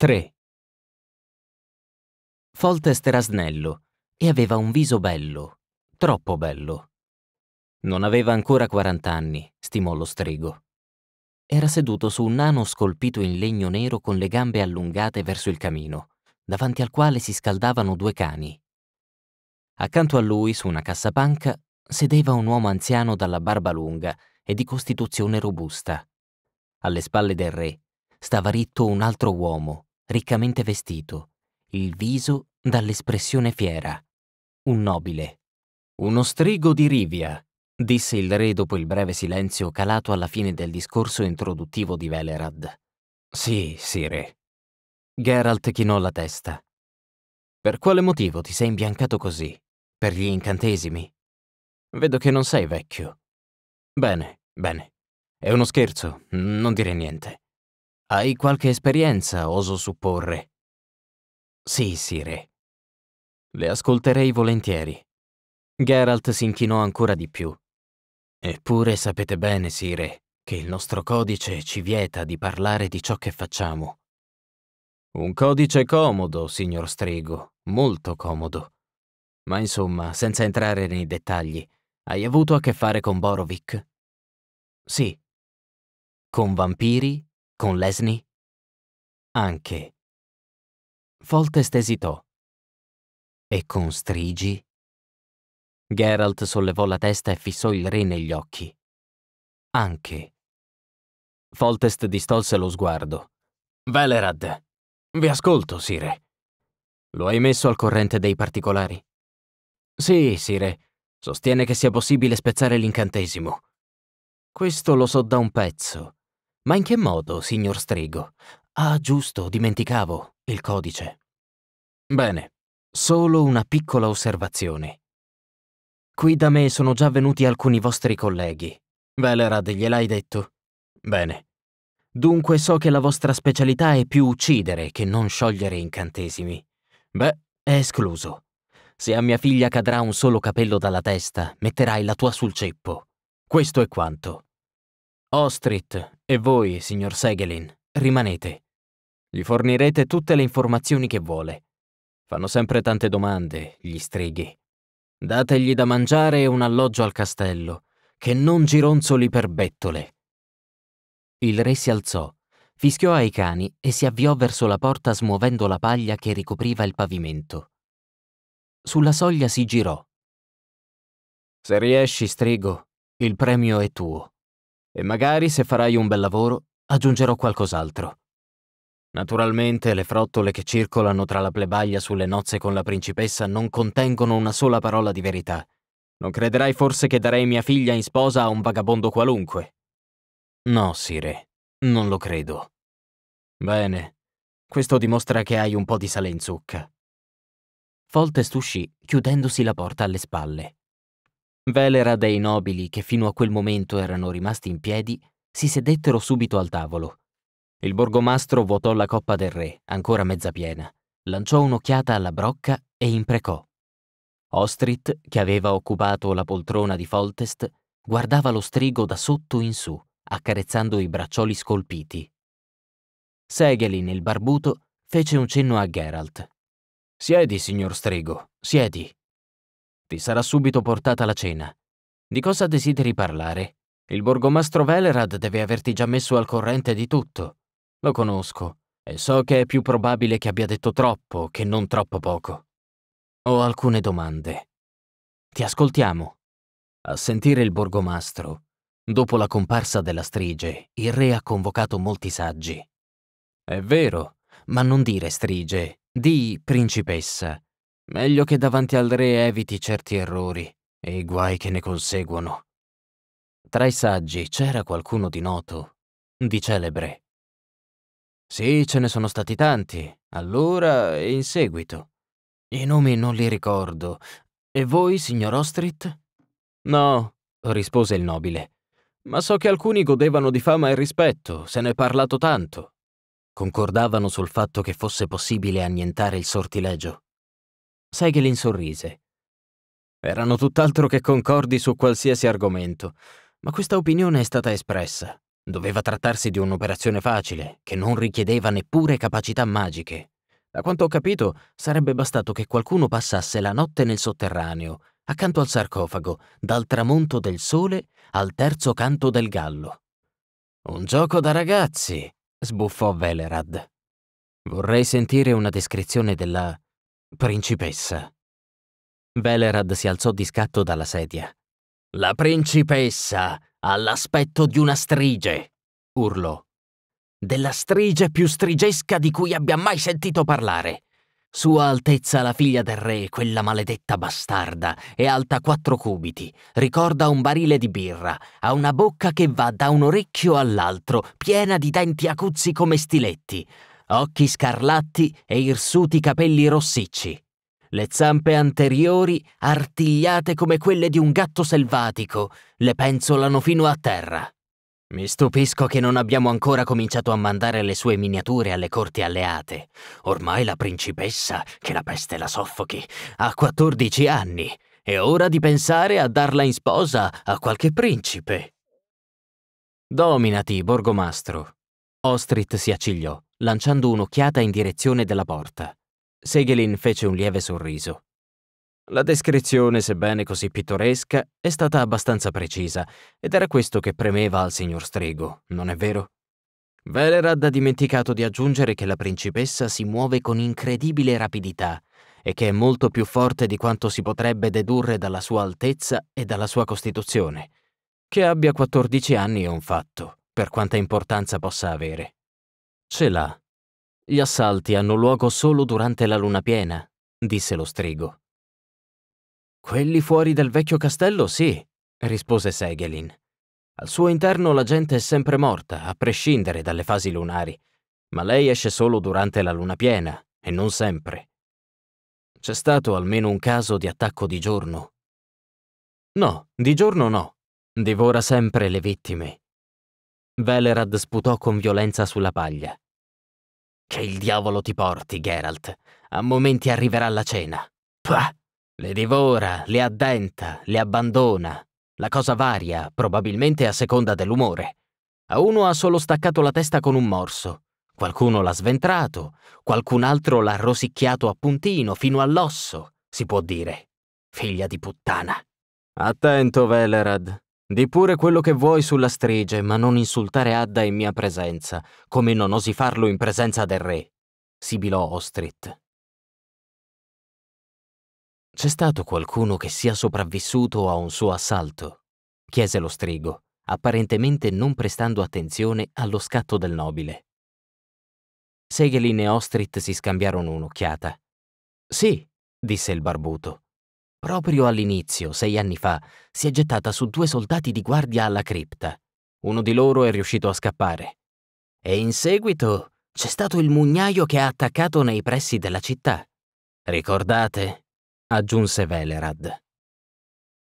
3. Foltest era snello e aveva un viso bello, troppo bello. Non aveva ancora 40 anni, stimò lo strigo. Era seduto su un nano scolpito in legno nero con le gambe allungate verso il camino, davanti al quale si scaldavano due cani. Accanto a lui, su una cassapanca, sedeva un uomo anziano dalla barba lunga e di costituzione robusta. Alle spalle del re stava ritto un altro uomo, riccamente vestito, il viso dall'espressione fiera. Un nobile. Uno strigo di Rivia, disse il re dopo il breve silenzio calato alla fine del discorso introduttivo di Velerad. Sì, sire. Geralt chinò la testa. Per quale motivo ti sei imbiancato così? Per gli incantesimi? Vedo che non sei vecchio. Bene, bene. È uno scherzo, non dire niente. Hai qualche esperienza, oso supporre. Sì, sire. Le ascolterei volentieri. Geralt si inchinò ancora di più. Eppure sapete bene, sire, che il nostro codice ci vieta di parlare di ciò che facciamo. Un codice comodo, signor Strigo, molto comodo. Ma insomma, senza entrare nei dettagli, hai avuto a che fare con Borovic? Sì. Con vampiri con Lesney? Anche. Foltest esitò. E con Strigi? Geralt sollevò la testa e fissò il re negli occhi. Anche. Foltest distolse lo sguardo. Velerad, vi ascolto, Sire. Lo hai messo al corrente dei particolari? Sì, Sire. Sostiene che sia possibile spezzare l'incantesimo. Questo lo so da un pezzo. Ma in che modo, signor Strego? Ah, giusto, dimenticavo, il codice. Bene, solo una piccola osservazione. Qui da me sono già venuti alcuni vostri colleghi. Velerad, gliel'hai detto? Bene. Dunque so che la vostra specialità è più uccidere che non sciogliere incantesimi. Beh, è escluso. Se a mia figlia cadrà un solo capello dalla testa, metterai la tua sul ceppo. Questo è quanto. Ostrit, e voi, signor Segelin, rimanete. Gli fornirete tutte le informazioni che vuole. Fanno sempre tante domande, gli strighi. Dategli da mangiare e un alloggio al castello, che non gironzoli per bettole. Il re si alzò, fischiò ai cani e si avviò verso la porta smuovendo la paglia che ricopriva il pavimento. Sulla soglia si girò. Se riesci, strigo, il premio è tuo e magari se farai un bel lavoro aggiungerò qualcos'altro. Naturalmente le frottole che circolano tra la plebaglia sulle nozze con la principessa non contengono una sola parola di verità. Non crederai forse che darei mia figlia in sposa a un vagabondo qualunque? No, Sire, non lo credo. Bene, questo dimostra che hai un po' di sale in zucca. Foltest uscì, chiudendosi la porta alle spalle. Velera dei nobili, che fino a quel momento erano rimasti in piedi, si sedettero subito al tavolo. Il borgomastro vuotò la coppa del re, ancora mezza piena, lanciò un'occhiata alla brocca e imprecò. Ostrit, che aveva occupato la poltrona di Foltest, guardava lo strigo da sotto in su, accarezzando i braccioli scolpiti. Segelin, il barbuto, fece un cenno a Geralt. Siedi, signor strigo, siedi. Ti sarà subito portata la cena. Di cosa desideri parlare? Il borgomastro Velerad deve averti già messo al corrente di tutto. Lo conosco e so che è più probabile che abbia detto troppo che non troppo poco. Ho alcune domande. Ti ascoltiamo. A sentire il borgomastro, dopo la comparsa della strige, il re ha convocato molti saggi. È vero, ma non dire strige, di principessa, Meglio che davanti al re eviti certi errori e i guai che ne conseguono. Tra i saggi c'era qualcuno di noto, di celebre. Sì, ce ne sono stati tanti, allora e in seguito. I nomi non li ricordo. E voi, signor Ostrit? No, rispose il nobile. Ma so che alcuni godevano di fama e rispetto, se ne è parlato tanto. Concordavano sul fatto che fosse possibile annientare il sortilegio. Seigelin sorrise. Erano tutt'altro che concordi su qualsiasi argomento, ma questa opinione è stata espressa. Doveva trattarsi di un'operazione facile, che non richiedeva neppure capacità magiche. Da quanto ho capito, sarebbe bastato che qualcuno passasse la notte nel sotterraneo, accanto al sarcofago, dal tramonto del sole al terzo canto del gallo. Un gioco da ragazzi, sbuffò Velerad. Vorrei sentire una descrizione della Principessa. Velerad si alzò di scatto dalla sedia. La principessa ha l'aspetto di una strige, urlò. Della strige più strigesca di cui abbia mai sentito parlare. Sua Altezza la figlia del re, quella maledetta bastarda, è alta quattro cubiti, ricorda un barile di birra, ha una bocca che va da un orecchio all'altro, piena di denti acuzzi come stiletti, occhi scarlatti e irsuti capelli rossicci, le zampe anteriori artigliate come quelle di un gatto selvatico, le penzolano fino a terra. Mi stupisco che non abbiamo ancora cominciato a mandare le sue miniature alle corti alleate. Ormai la principessa, che la peste la soffochi, ha 14 anni. È ora di pensare a darla in sposa a qualche principe. Dominati, borgomastro. Ostrit si accigliò lanciando un'occhiata in direzione della porta. Segelin fece un lieve sorriso. La descrizione, sebbene così pittoresca, è stata abbastanza precisa, ed era questo che premeva al signor Strego, non è vero? Velerad ha dimenticato di aggiungere che la principessa si muove con incredibile rapidità e che è molto più forte di quanto si potrebbe dedurre dalla sua altezza e dalla sua costituzione. Che abbia 14 anni è un fatto, per quanta importanza possa avere. Ce l'ha. Gli assalti hanno luogo solo durante la luna piena, disse lo strigo. Quelli fuori del vecchio castello sì, rispose Segelin. Al suo interno la gente è sempre morta, a prescindere dalle fasi lunari, ma lei esce solo durante la luna piena, e non sempre. C'è stato almeno un caso di attacco di giorno. No, di giorno no. Divora sempre le vittime, Velerad sputò con violenza sulla paglia. Che il diavolo ti porti, Geralt. A momenti arriverà la cena. Pah! Le divora, le addenta, le abbandona. La cosa varia, probabilmente a seconda dell'umore. A uno ha solo staccato la testa con un morso. Qualcuno l'ha sventrato, qualcun altro l'ha rosicchiato a puntino fino all'osso, si può dire. Figlia di puttana. Attento, Velerad, di pure quello che vuoi sulla strige, ma non insultare Adda in mia presenza, come non osi farlo in presenza del re, sibilò Ostrit. C'è stato qualcuno che sia sopravvissuto a un suo assalto? chiese lo strigo, apparentemente non prestando attenzione allo scatto del nobile. Segelin e Ostrit si scambiarono un'occhiata. Sì, disse il barbuto. Proprio all'inizio, sei anni fa, si è gettata su due soldati di guardia alla cripta. Uno di loro è riuscito a scappare. E in seguito c'è stato il mugnaio che ha attaccato nei pressi della città. Ricordate? aggiunse Velerad.